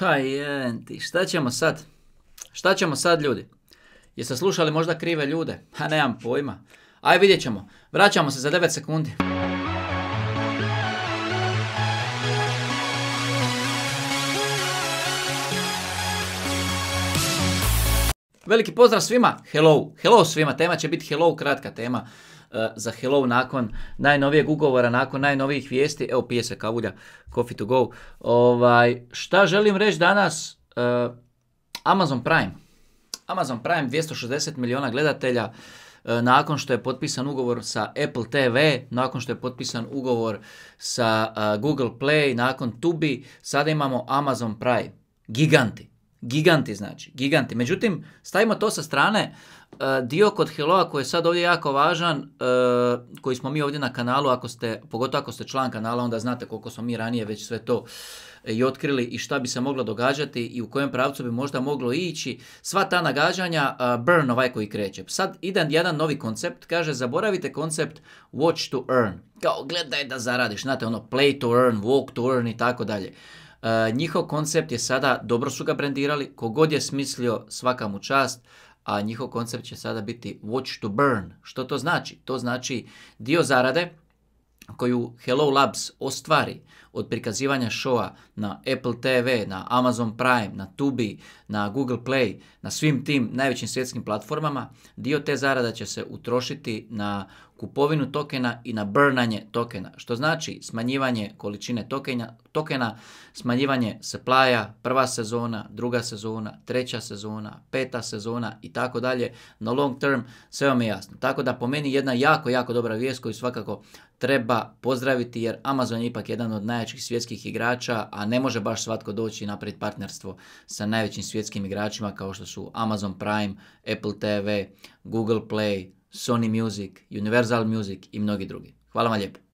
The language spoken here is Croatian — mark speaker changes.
Speaker 1: Ha ti, šta ćemo sad? Šta ćemo sad ljudi? Jeste slušali možda krive ljude? Ha nemam pojma. Aj vidjet ćemo. Vraćamo se za 9 sekundi. Veliki pozdrav svima, hello, hello svima, tema će biti hello, kratka tema. E, za Hello nakon najnovijeg ugovora, nakon najnovijih vijesti. Evo pije se kavulja, coffee to go. Ovaj, šta želim reći danas? E, Amazon Prime. Amazon Prime 260 miliona gledatelja e, nakon što je potpisan ugovor sa Apple TV, nakon što je potpisan ugovor sa Google Play, nakon Tubi, sada imamo Amazon Prime. Giganti. Giganti znači, giganti. Međutim, stavimo to sa strane, e, dio kod Hiloa koji je sad ovdje jako važan, e, koji smo mi ovdje na kanalu, ako ste, pogotovo ako ste član kanala, onda znate koliko smo mi ranije već sve to e, i otkrili i šta bi se moglo događati i u kojem pravcu bi možda moglo ići. Sva ta nagađanja, Burn ovaj koji kreće. Sad ide jedan novi koncept, kaže zaboravite koncept watch to earn. Kao gledaj da zaradiš, znate ono play to earn, walk to earn i tako dalje. E, njihov koncept je sada, dobro su ga brandirali, kogod je smislio svaka mu čast, a njihov koncept će sada biti watch to burn. Što to znači? To znači dio zarade koju Hello Labs ostvari od prikazivanja showa na Apple TV, na Amazon Prime, na Tubi, na Google Play, na svim tim najvećim svjetskim platformama, dio te zarada će se utrošiti na kupovinu tokena i na burnanje tokena, što znači smanjivanje količine tokenja, tokena, smanjivanje supplya, prva sezona, druga sezona, treća sezona, peta sezona i tako dalje, na long term, sve vam je jasno. Tako da po meni jedna jako, jako dobra vijest koju svakako treba pozdraviti jer Amazon je ipak jedan od najjačih svjetskih igrača, a ne može baš svatko doći i partnerstvo sa najvećim svjetskim igračima kao što su Amazon Prime, Apple TV, Google Play, Sony Music, Universal Music i mnogi drugi. Hvala vam lijepo.